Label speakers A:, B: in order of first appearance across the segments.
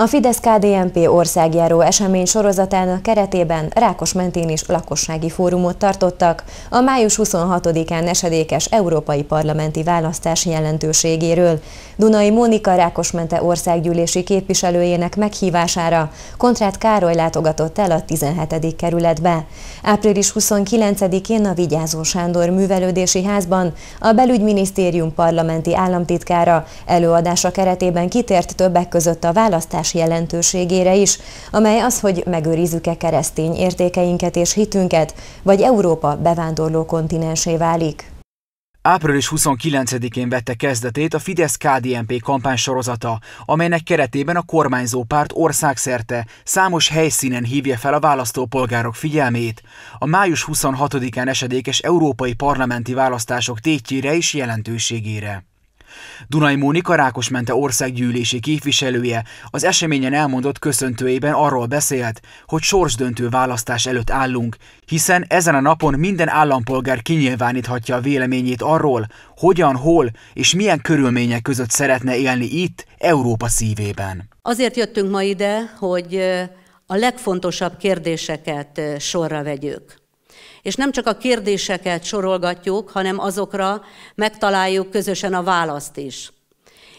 A: A fidesz KDMP országjáró esemény sorozatának keretében Rákos mentén is lakossági fórumot tartottak a május 26-án esedékes európai parlamenti választás jelentőségéről. Dunai Mónika Rákosmente országgyűlési képviselőjének meghívására Kontrát Károly látogatott el a 17. kerületbe. Április 29-én a Vigyázó Sándor művelődési házban a belügyminisztérium parlamenti államtitkára előadása keretében kitért többek között a választás más jelentőségére is, amely az, hogy megőrizzük-e keresztény értékeinket és hitünket, vagy Európa bevándorló kontinensé válik.
B: Április 29-én vette kezdetét a fidesz KDNP kampánysorozata, amelynek keretében a kormányzó párt országszerte számos helyszínen hívja fel a választópolgárok figyelmét. A május 26-án esedékes európai parlamenti választások tétjére és jelentőségére. Dunai Mónika Rákos mente országgyűlési képviselője az eseményen elmondott köszöntőjében arról beszélt, hogy sorsdöntő választás előtt állunk, hiszen ezen a napon minden állampolgár kinyilváníthatja a véleményét arról, hogyan, hol és milyen körülmények között szeretne élni itt, Európa szívében.
C: Azért jöttünk ma ide, hogy a legfontosabb kérdéseket sorra vegyük. És nem csak a kérdéseket sorolgatjuk, hanem azokra megtaláljuk közösen a választ is.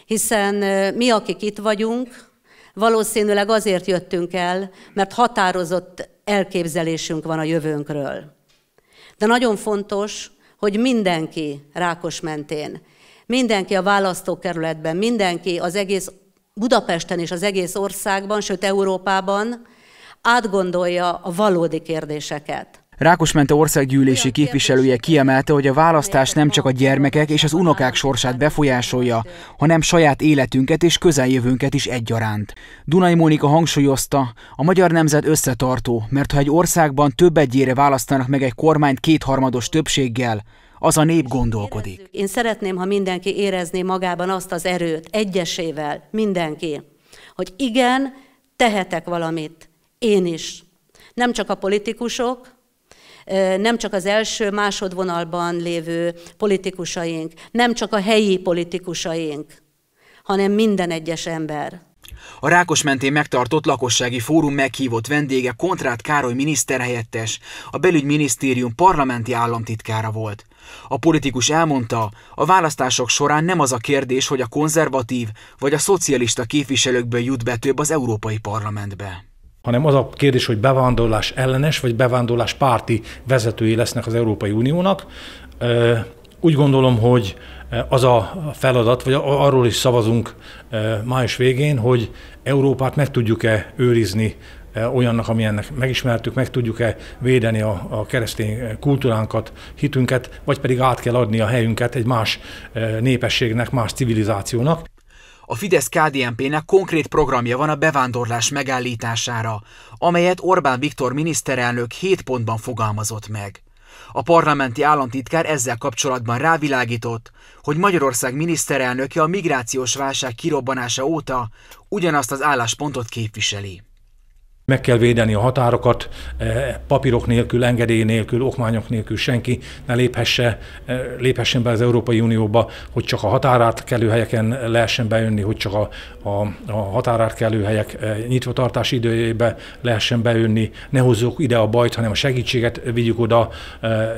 C: Hiszen mi, akik itt vagyunk, valószínűleg azért jöttünk el, mert határozott elképzelésünk van a jövőnkről. De nagyon fontos, hogy mindenki Rákos mentén, mindenki a választókerületben, mindenki az egész Budapesten és az egész országban, sőt Európában átgondolja a valódi kérdéseket.
B: Rákosmente országgyűlési képviselője kiemelte, hogy a választás nem csak a gyermekek és az unokák sorsát befolyásolja, hanem saját életünket és közeljövőnket is egyaránt. Dunai Mónika hangsúlyozta, a magyar nemzet összetartó, mert ha egy országban több egyére választanak meg egy kormányt kétharmados többséggel, az a nép gondolkodik.
C: Én szeretném, ha mindenki érezné magában azt az erőt, egyesével, mindenki, hogy igen, tehetek valamit, én is. Nem csak a politikusok, nem csak az első, másodvonalban lévő politikusaink, nem csak a helyi politikusaink, hanem minden egyes ember.
B: A Rákos mentén megtartott lakossági fórum meghívott vendége Kontrát Károly miniszterhelyettes, a belügyminisztérium parlamenti államtitkára volt. A politikus elmondta, a választások során nem az a kérdés, hogy a konzervatív vagy a szocialista képviselőkből jut be több az Európai Parlamentbe
D: hanem az a kérdés, hogy bevándorlás ellenes vagy bevándorlás párti vezetői lesznek az Európai Uniónak. Úgy gondolom, hogy az a feladat, vagy arról is szavazunk május végén, hogy Európát meg tudjuk-e őrizni olyannak, amilyennek megismertük, meg tudjuk-e védeni a, a keresztény kultúránkat, hitünket, vagy pedig át kell adni a helyünket egy más népességnek, más civilizációnak.
B: A fidesz kdnp nek konkrét programja van a bevándorlás megállítására, amelyet Orbán Viktor miniszterelnök 7 pontban fogalmazott meg. A parlamenti államtitkár ezzel kapcsolatban rávilágított, hogy Magyarország miniszterelnöke a migrációs válság kirobbanása óta ugyanazt az álláspontot képviseli
D: meg kell védeni a határokat, eh, papírok nélkül, engedély nélkül, okmányok nélkül senki ne léphesse, eh, léphessen be az Európai Unióba, hogy csak a határát kellő helyeken lehessen bejönni, hogy csak a, a, a határát kellő helyek eh, nyitvatartási időjébe lehessen bejönni, ne hozzuk ide a bajt, hanem a segítséget vigyük oda,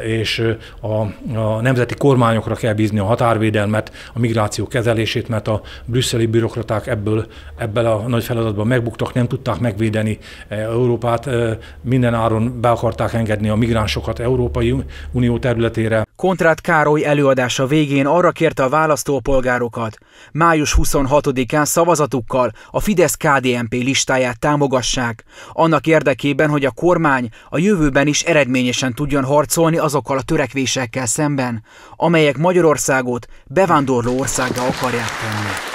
D: és a, a nemzeti kormányokra kell bízni a határvédelmet, a migráció kezelését, mert a brüsszeli bürokraták ebből, ebből a nagy feladatban megbuktak, nem tudták megvédeni E, Európát e, minden áron be akarták
B: engedni a migránsokat Európai Unió területére. Kontrát Károly előadása végén arra kérte a választópolgárokat, május 26-án szavazatukkal a fidesz KDMP listáját támogassák, annak érdekében, hogy a kormány a jövőben is eredményesen tudjon harcolni azokkal a törekvésekkel szemben, amelyek Magyarországot bevándorló országgal akarják tenni.